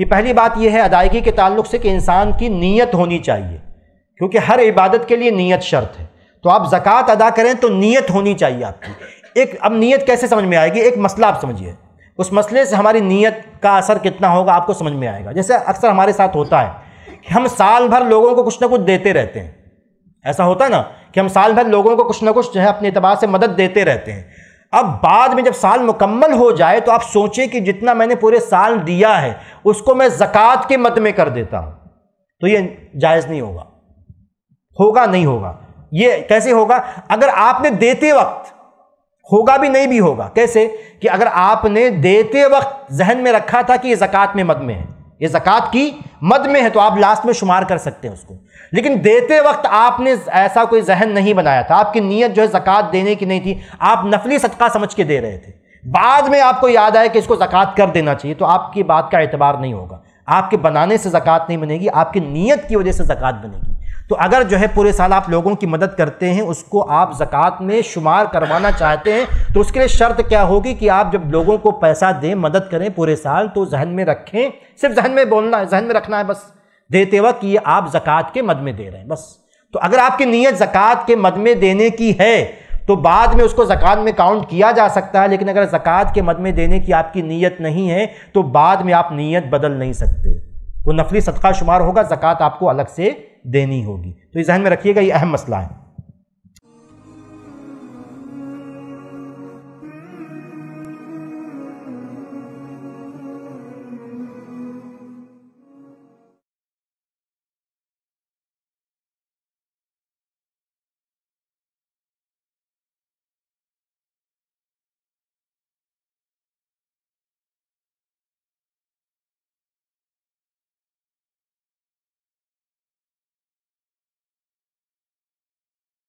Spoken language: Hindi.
ये पहली बात यह है अदायगी के ताल्लुक से कि इंसान की नीयत होनी चाहिए क्योंकि हर इबादत के लिए नीयत शर्त है तो आप ज़क़़त अदा करें तो नीयत होनी चाहिए आपकी एक अब नीयत कैसे समझ में आएगी एक मसला आप समझिए उस मसले से हमारी नीयत का असर कितना होगा आपको समझ में आएगा जैसे अक्सर हमारे साथ होता है कि हम साल भर लोगों को कुछ ना कुछ देते रहते हैं ऐसा होता है ना कि हम साल भर लोगों को कुछ ना कुछ जो है अपने अतबार से मदद देते रहते हैं अब बाद में जब साल मुकम्मल हो जाए तो आप सोचें कि जितना मैंने पूरे साल दिया है उसको मैं ज़क़़त के मत में कर देता हूँ तो ये जायज़ नहीं होगा होगा नहीं होगा ये कैसे होगा अगर आपने देते वक्त होगा भी नहीं भी होगा कैसे कि अगर आपने देते वक्त जहन में रखा था कि ये ज़क़़त में मत में है ये ज़क़़त की मद में है तो आप लास्ट में शुमार कर सकते हैं उसको लेकिन देते वक्त आपने ऐसा कोई जहन नहीं बनाया था आपकी नीयत जो है जक़ात देने की नहीं थी आप नफली सदका समझ के दे रहे थे बाद में आपको याद आया कि इसको ज़क़ात कर देना चाहिए तो आपकी बात का एतबार नहीं होगा आपके बनाने से ज़क़ात नहीं बनेगी आपकी नीयत की वजह से ज़क़ात बनेगी तो अगर जो है पूरे साल आप लोगों की मदद करते हैं उसको आप ज़क़़त में शुमार करवाना चाहते हैं तो उसके लिए शर्त क्या होगी कि आप जब लोगों को पैसा दें मदद करें पूरे साल तो जहन में रखें सिर्फ जहन में बोलना है जहन में रखना है बस देते वक्त ये आप ज़क़़त के मद में दे रहे हैं बस तो अगर आपकी नीयत ज़क़़त के मद में देने की है तो बाद में उसको ज़क़़त में काउंट किया जा सकता है लेकिन अगर ज़क़़त के मद में देने की आपकी नीयत नहीं है तो बाद में आप नीयत बदल नहीं सकते वो नफली सदका शुमार होगा ज़क़़त आपको अलग से देनी होगी तो ये जहन में रखिएगा ये अहम मसला है